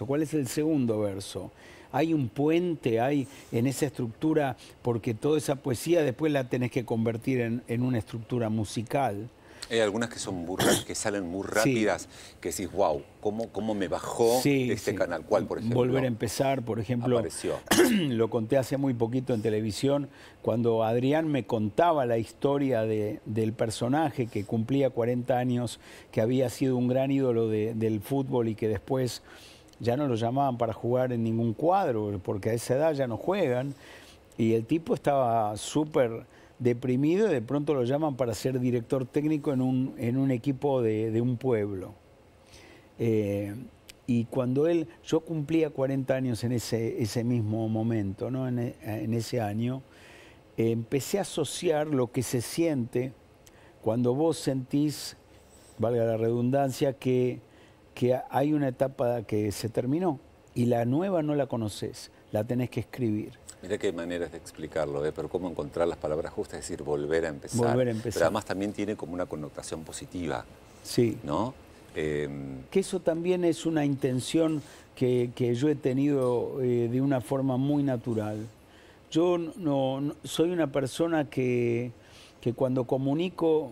¿Cuál es el segundo verso? Hay un puente, hay en esa estructura, porque toda esa poesía después la tenés que convertir en, una estructura musical. Hay algunas que son muy, que salen muy rápidas, que decís, wow, ¿cómo, cómo me bajó este canal? ¿Cuál, por ejemplo? Volver a empezar, por ejemplo, apareció. lo conté hace muy poquito en televisión, cuando Adrián me contaba la historia del personaje que cumplía 40 años, que había sido un gran ídolo del fútbol y que después ya no lo llamaban para jugar en ningún cuadro, porque a esa edad ya no juegan. Y el tipo estaba súper deprimido y de pronto lo llaman para ser director técnico en un, en un equipo de, un pueblo. Eh, y cuando él, yo cumplía 40 años en ese, ese mismo momento, en, ese año, empecé a asociar lo que se siente cuando vos sentís, valga la redundancia, que que hay una etapa que se terminó y la nueva no la conoces, la tenés que escribir. Mira qué maneras de explicarlo, ¿eh? pero cómo encontrar las palabras justas, es decir, volver a empezar. Volver a empezar. Pero además también tiene como una connotación positiva. Sí. ¿No? Em, que eso también es una intención que, yo he tenido eh, de una forma muy natural. Yo soy una persona que, que cuando comunico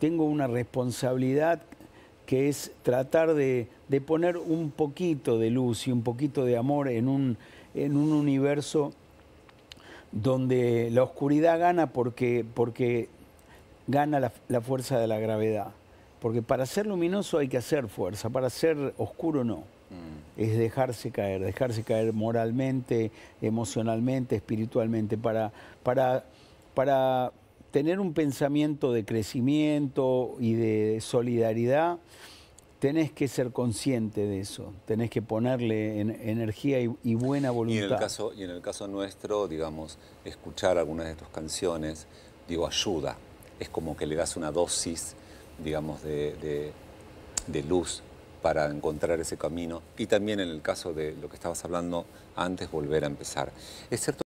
tengo una responsabilidad que es tratar de, poner un poquito de luz y un poquito de amor en un, en un universo donde la oscuridad gana porque, porque gana la, fuerza de la gravedad. Porque para ser luminoso hay que hacer fuerza, para ser oscuro no. Mm. Es dejarse caer, dejarse caer moralmente, emocionalmente, espiritualmente, para, para, para tener un pensamiento de crecimiento y de solidaridad, tenés que ser consciente de eso, tenés que ponerle energía y, buena voluntad. Y en, el caso, y en el caso nuestro, digamos, escuchar algunas de tus canciones, digo, ayuda. Es como que le das una dosis, digamos, de, luz para encontrar ese camino. Y también en el caso de lo que estabas hablando antes, volver a empezar. Es cierto